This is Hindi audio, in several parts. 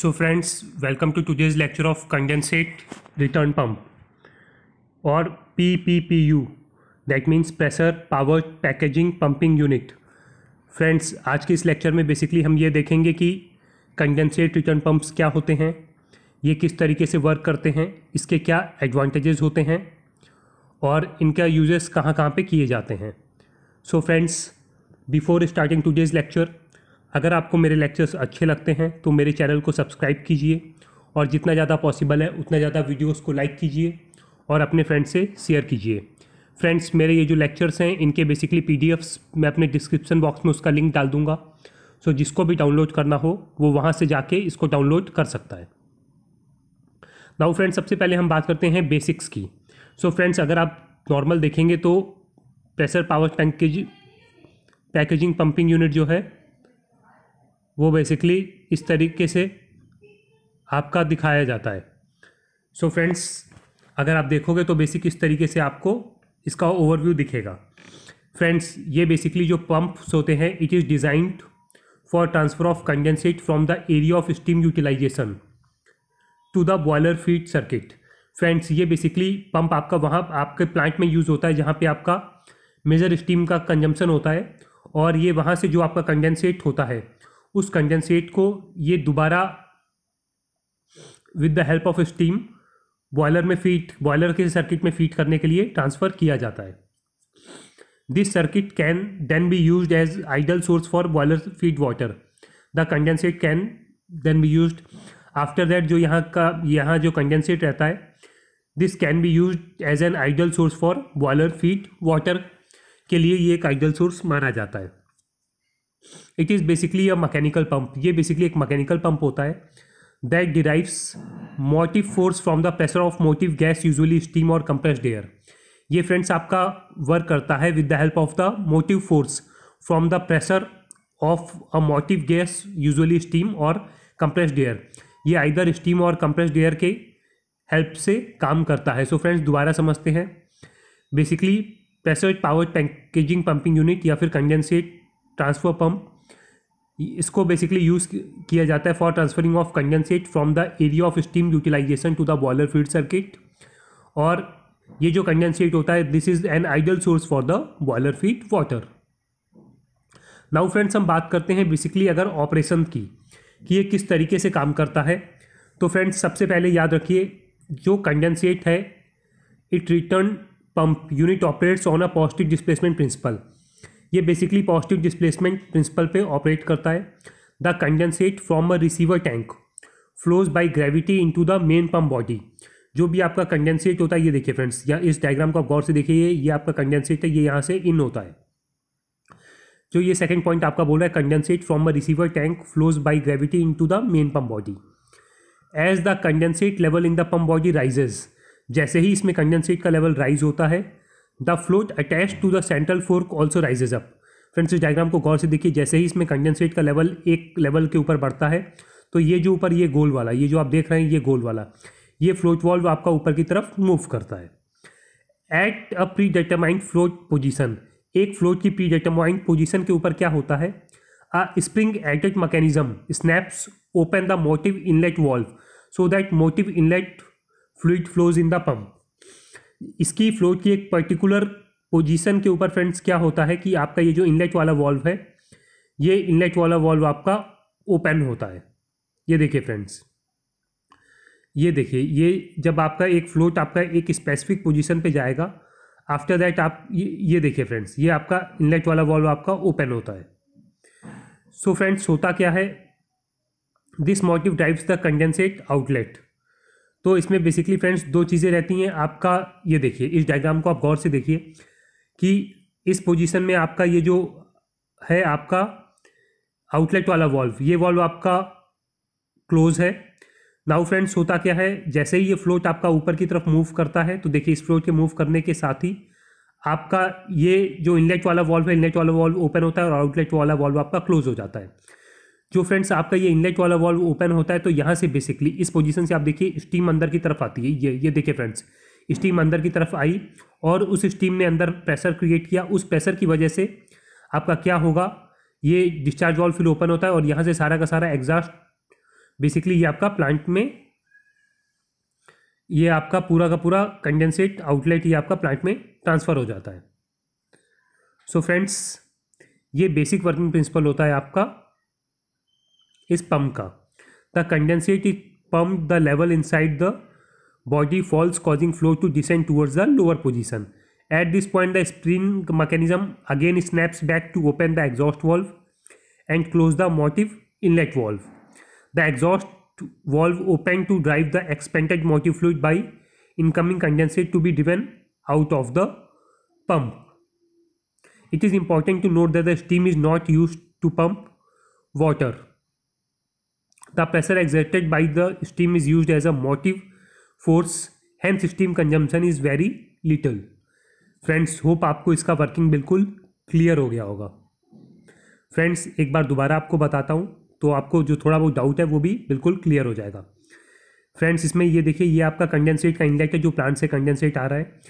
So friends welcome today's lecture of condensate return pump और P P P U that means pressure power packaging pumping unit friends आज के इस लेक्चर में बेसिकली हम ये देखेंगे कि कंडेंसेट रिटर्न पम्प्स क्या होते हैं ये किस तरीके से वर्क करते हैं इसके क्या एडवांटेजेस होते हैं और इनका यूजेस कहाँ कहाँ पे किए जाते हैं so friends before starting today's lecture अगर आपको मेरे लेक्चर्स अच्छे लगते हैं तो मेरे चैनल को सब्सक्राइब कीजिए और जितना ज़्यादा पॉसिबल है उतना ज़्यादा वीडियोस को लाइक कीजिए और अपने फ्रेंड्स से शेयर कीजिए फ्रेंड्स मेरे ये जो लेक्चर्स हैं इनके बेसिकली पी मैं अपने डिस्क्रिप्शन बॉक्स में उसका लिंक डाल दूँगा सो जिसको भी डाउनलोड करना हो वो वहाँ से जाके इसको डाउनलोड कर सकता है नाउ फ्रेंड्स सबसे पहले हम बात करते हैं बेसिक्स की सो so, फ्रेंड्स अगर आप नॉर्मल देखेंगे तो pressure power tank packaging pumping unit जो है वो बेसिकली इस तरीके से आपका दिखाया जाता है सो so फ्रेंड्स अगर आप देखोगे तो बेसिक इस तरीके से आपको इसका ओवरव्यू दिखेगा फ्रेंड्स ये बेसिकली जो पम्प्स होते हैं it is designed for transfer of condensate from the area of steam utilization to the boiler feed circuit friends ये बेसिकली पंप आपका वहाँ आपके प्लांट में यूज़ होता है जहाँ पे आपका मेजर स्टीम का कंजम्पशन होता है और ये वहाँ से जो आपका कंडेंसेट होता है उस कंडेंसेट को ये दोबारा with the help of steam boiler में फीट बॉयलर के सर्किट में फीट करने के लिए ट्रांसफ़र किया जाता है this circuit can then be use as ideal source for boiler feed water the condensate can then be use after that जो यहाँ का यहाँ जो कंडेंसेट रहता है this can be use as an ideal source for boiler feed water के लिए ये एक आइडल सोर्स माना जाता है it is basically a mechanical pump ये बेसिकली एक मैकेनिकल पंप होता है that derives motive force from the pressure of motive gas usually steam और कंप्रेस्ड एयर ये फ्रेंड्स आपका वर्क करता है with the help of the motive force from the pressure of a motive gas usually steam और कंप्रेस्ड एयर ये आइदर स्टीम और कंप्रेस्ड एयर के हेल्प से काम करता है सो फ्रेंड्स दोबारा समझते हैं basically pressure power packaging pumping unit या फिर कंडेंसेट ट्रांसफर पंप इसको बेसिकली यूज़ किया जाता है for transferring of condensate from the area of steam utilization to the boiler feed circuit और ये जो कंडेंसेट होता है this is an ideal source for the boiler feed water now friends हम बात करते हैं बेसिकली अगर ऑपरेशन की कि ये किस तरीके से काम करता है तो फ्रेंड्स सबसे पहले याद रखिए जो कंडेंसेट है it return pump unit operates on a positive displacement principle ये बेसिकली पॉजिटिव डिस्प्लेसमेंट प्रिंसिपल पे ऑपरेट करता है the condensate from a receiver tank flows by gravity into the main pump body जो भी आपका कंडेंसेट होता है ये देखिए फ्रेंड्स या इस डायग्राम को आप गौर से देखिए ये आपका कंडेंसेट है ये यहाँ से इन होता है जो ये सेकंड पॉइंट आपका बोल रहा है condensate from a receiver tank flows by gravity in the main pump body as the condensate level in the pump body rises जैसे ही इसमें कंडेंसेट का लेवल राइज होता है the float attach to the central fork also rises up friends इस डायग्राम को गौर से देखिए जैसे ही इसमें कंडेंसेट का लेवल एक लेवल के ऊपर बढ़ता है तो ये जो ऊपर ये गोल वाला ये जो आप देख रहे हैं ये गोल वाला ये फ्लोट वॉल्व आपका ऊपर की तरफ मूव करता है at a predetermined float position एक फ्लोट की प्री डिटरमाइंड पोजिशन के ऊपर क्या होता है a spring aided mechanism snaps open the motive inlet valve so that motive inlet fluid flows in the pump इसकी फ्लो की एक पर्टिकुलर पोजीशन के ऊपर फ्रेंड्स क्या होता है कि आपका ये जो इनलेट वाला वॉल्व है ये इनलेट वाला वॉल्व आपका ओपन होता है ये देखिए फ्रेंड्स ये देखिए ये जब आपका एक फ्लोट आपका एक स्पेसिफिक पोजीशन पे जाएगा आफ्टर दैट आप ये, ये देखिए फ्रेंड्स ये आपका इनलेट वाला वॉल्व आपका ओपन होता है सो so फ्रेंड्स होता क्या है this motive drives the condensate outlet तो इसमें बेसिकली फ्रेंड्स दो चीज़ें रहती हैं आपका ये देखिए इस डायग्राम को आप गौर से देखिए कि इस पोजीशन में आपका ये जो है आपका आउटलेट वाला वॉल्व ये वॉल्व आपका क्लोज है नाउ फ्रेंड्स होता क्या है जैसे ही ये फ्लोट आपका ऊपर की तरफ मूव करता है तो देखिए इस फ्लोट के मूव करने के साथ ही आपका ये जो इनलेट वाला वॉल्व है इनलेट वाला वॉल्व ओपन होता है और आउटलेट वाला वॉल्व आपका क्लोज हो जाता है जो फ्रेंड्स आपका ये इनलेट वाला वॉल्व ओपन होता है तो यहाँ से बेसिकली इस पोजीशन से आप देखिए स्टीम अंदर की तरफ आती है ये ये देखिए फ्रेंड्स स्टीम अंदर की तरफ आई और उस स्टीम ने अंदर प्रेशर क्रिएट किया उस प्रेशर की वजह से आपका क्या होगा ये डिस्चार्ज वॉल्व फिर ओपन होता है और यहाँ से सारा का सारा एग्जास्ट बेसिकली ये आपका प्लांट में ये आपका पूरा का पूरा कंडेंसेट आउटलेट ये आपका प्लांट में ट्रांसफ़र हो जाता है सो so फ्रेंड्स ये बेसिक वर्किंग प्रिंसिपल होता है आपका is pumpka. The condensate is pumped the level inside the body falls causing flow to descend towards the lower position. At this point the spring mechanism again snaps back to open the exhaust valve and close the motive inlet valve. The exhaust valve open to drive the expanded motive fluid by incoming condensate to be driven out of the pump. It is important to note that the steam is not used to pump water. The pressure exerted by the steam is use as a motive force hence steam consumption is very little friends hope आपको इसका वर्किंग बिल्कुल क्लियर हो गया होगा फ्रेंड्स एक बार दोबारा आपको बताता हूँ तो आपको जो थोड़ा बहुत डाउट है वो भी बिल्कुल क्लियर हो जाएगा फ्रेंड्स इसमें ये देखिए ये आपका कंडेंसेट का इंडेक्ट है जो प्लांट से कंडेंसेट आ रहा है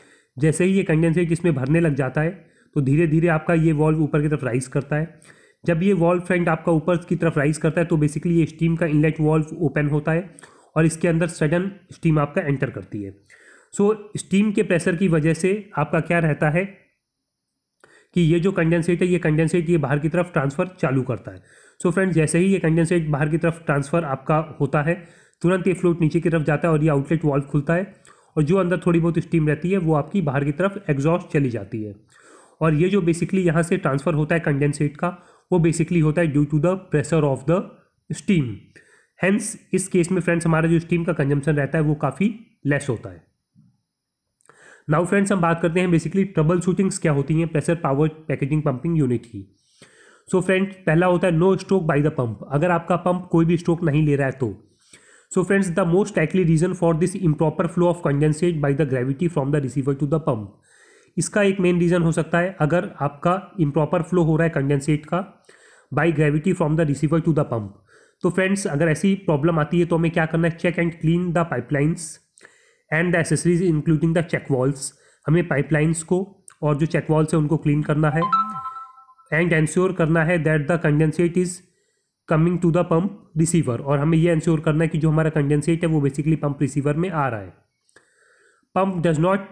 जैसे ही ये कंडेंसेट इसमें भरने लग जाता है तो धीरे धीरे आपका ये वॉल्व ऊपर की तरफ राइज करता है जब ये वॉल्व फ्रेंड आपका ऊपर की तरफ राइज करता है तो बेसिकली ये स्टीम का इनलेट वॉल्व ओपन होता है और इसके अंदर सडन स्टीम आपका एंटर करती है सो so, स्टीम के प्रेशर की वजह से आपका क्या रहता है कि ये जो कंडेंसेट है ये कंडेंसेट ये बाहर की तरफ ट्रांसफ़र चालू करता है सो so, फ्रेंड जैसे ही ये कंडेंसेट बाहर की तरफ ट्रांसफ़र आपका होता है तुरंत ये फ्लोट नीचे की तरफ जाता है और ये आउटलेट वॉल्व खुलता है और जो अंदर थोड़ी बहुत स्टीम रहती है वो आपकी बाहर की तरफ एग्जॉस्ट चली जाती है और ये जो बेसिकली यहाँ से ट्रांसफ़र होता है कंडेंसेट का वो बेसिकली होता है due to the pressure of the steam hence इस केस में फ्रेंड्स हमारा जो स्टीम का कंजम्पशन रहता है वो काफ़ी लेस होता है नाउ फ्रेंड्स हम बात करते हैं बेसिकली ट्रबल शूटिंग्स क्या होती हैं pressure power packaging pumping unit की सो so फ्रेंड्स पहला होता है no stroke by the pump अगर आपका पंप कोई भी स्ट्रोक नहीं ले रहा है तो so friends the most likely reason for this improper flow of condensate by the gravity from the receiver to the pump इसका एक मेन रीज़न हो सकता है अगर आपका इम्प्रॉपर फ्लो हो रहा है कंडेंसेट का by gravity from the receiver to the pump तो फ्रेंड्स अगर ऐसी प्रॉब्लम आती है तो हमें क्या करना है check and clean the pipelines and the accessories including the check valves हमें पाइपलाइंस को और जो चेक वॉल्स है उनको क्लीन करना है एंड एंश्योर करना है that the condensate is coming to the pump receiver और हमें यह एंश्योर करना है कि जो हमारा कंडेंसेट है वो बेसिकली पंप रिसीवर में आ रहा है pump does not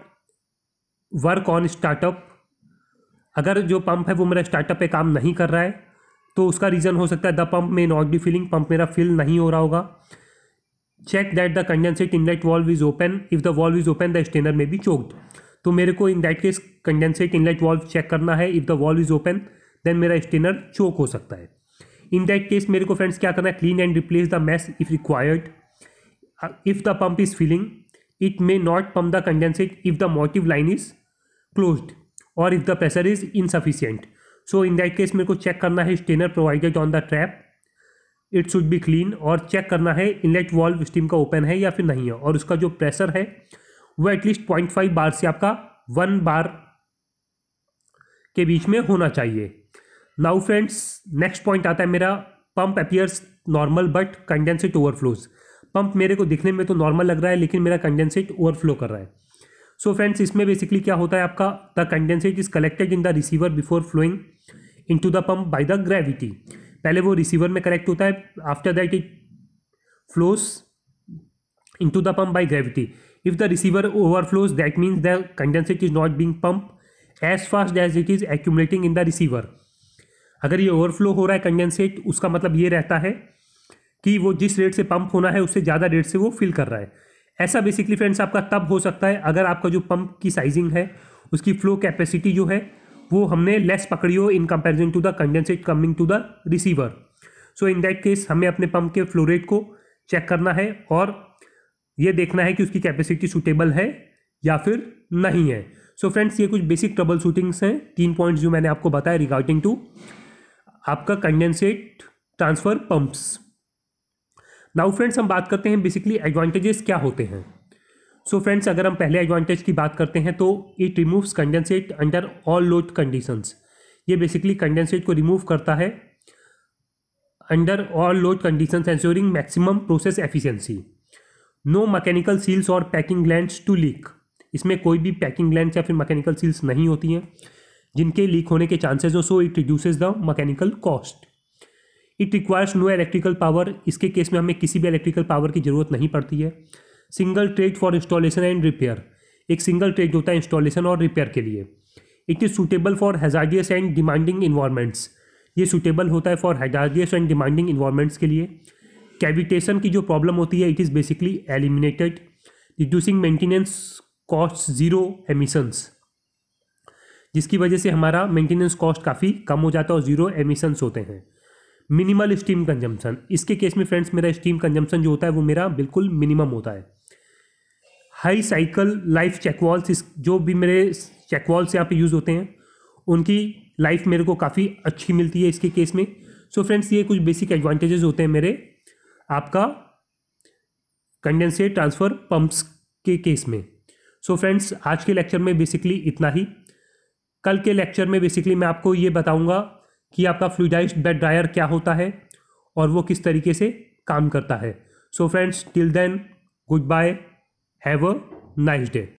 work on startup अगर जो पंप है वो मेरा स्टार्टअप पे काम नहीं कर रहा है तो उसका रीज़न हो सकता है the pump may not be filling pump मेरा फिल नहीं हो रहा होगा check that the condensate inlet valve is open if the valve is open the strainer may be choked तो मेरे को in that case condensate inlet valve check करना है if the valve is open then मेरा स्टेनर चोक हो सकता है इन दैट केस मेरे को फ्रेंड्स क्या करना है clean and replace the mesh if required if the pump is filling it may not pump the condensate if the motive line is closed और if the pressure is insufficient so in that case मेरे को चेक करना है strainer provided on the trap it should be clean और चेक करना है इनलेट वॉल्व स्टीम का ओपन है या फिर नहीं है और उसका जो प्रेशर है वह एटलीस्ट पॉइंट फाइव बार से आपका वन बार के बीच में होना चाहिए नाउ फ्रेंड्स नेक्स्ट पॉइंट आता है मेरा pump appears normal but condensate overflows pump मेरे को दिखने में तो नॉर्मल लग रहा है लेकिन मेरा कंडेंसेट ओवरफ्लो कर रहा है सो फ्रेंड्स इसमें बेसिकली क्या होता है आपका the condensate is collected in the receiver before flowing in to the pump by the gravity पहले वो रिसीवर में कलेक्ट होता है after that it flows in to the pump by gravity if the receiver overflows that means the condensate is not being pump as fast as it is accumulating in the receiver अगर ये ओवरफ्लो हो रहा है कंडेंसेट उसका मतलब ये रहता है कि वो जिस रेट से पंप होना है उससे ज़्यादा रेट से वो फिल कर रहा है ऐसा बेसिकली फ्रेंड्स आपका तब हो सकता है अगर आपका जो पंप की साइजिंग है उसकी फ्लो कैपेसिटी जो है वो हमने लेस पकड़ी हो in comparison to the condensate coming to the receiver so in that case हमें अपने पंप के फ्लो रेट को चेक करना है और ये देखना है कि उसकी कैपेसिटी सुटेबल है या फिर नहीं है सो so फ्रेंड्स ये कुछ बेसिक ट्रबल शूटिंग्स हैं तीन पॉइंट्स जो मैंने आपको बताया रिगार्डिंग टू आपका condensate transfer pumps now friends हम बात करते हैं बेसिकली एडवांटेजेस क्या होते हैं सो so फ्रेंड्स अगर हम पहले एडवांटेज की बात करते हैं तो it removes condensate under all load conditions ये बेसिकली कंडेंसेट को रिमूव करता है under all load conditions ensuring maximum process efficiency no mechanical seals और पैकिंग लैंड टू लीक इसमें कोई भी पैकिंग लैंड या फिर मैकेनिकल सील्स नहीं होती हैं जिनके लीक होने के चांसेज हो so it reduces the mechanical cost it requires no electrical power इसके केस में हमें किसी भी इलेक्ट्रिकल पावर की ज़रूरत नहीं पड़ती है single trade for installation and repair एक सिंगल ट्रेड होता है इंस्टॉलेशन और रिपेयर के लिए it is suitable for hazardous and demanding environments ये सूटेबल होता है for hazardous and demanding environments के लिए कैविटेशन की जो प्रॉब्लम होती है it is basically eliminated reducing maintenance cost zero emissions जिसकी वजह से हमारा मेंटेनेंस कॉस्ट काफ़ी कम हो जाता है और ज़ीरो एमिशंस होते हैं मिनिमल स्टीम कंजम्पशन इसके केस में फ्रेंड्स मेरा स्टीम कंजम्पशन जो होता है वो मेरा बिल्कुल मिनिमम होता है हाई साइकिल लाइफ चेकवॉल्स जो भी मेरे चेकवॉल्स यहाँ पे यूज़ होते हैं उनकी लाइफ मेरे को काफ़ी अच्छी मिलती है इसके केस में सो so फ्रेंड्स ये कुछ बेसिक एडवांटेजेस होते हैं मेरे आपका कंडेंसेट ट्रांसफ़र पंप्स के केस में सो so फ्रेंड्स आज के लेक्चर में बेसिकली इतना ही कल के लेक्चर में बेसिकली मैं आपको ये बताऊंगा कि आपका फ्लूडाइज बेड ड्रायर क्या होता है और वो किस तरीके से काम करता है so friends till then goodbye have a nice day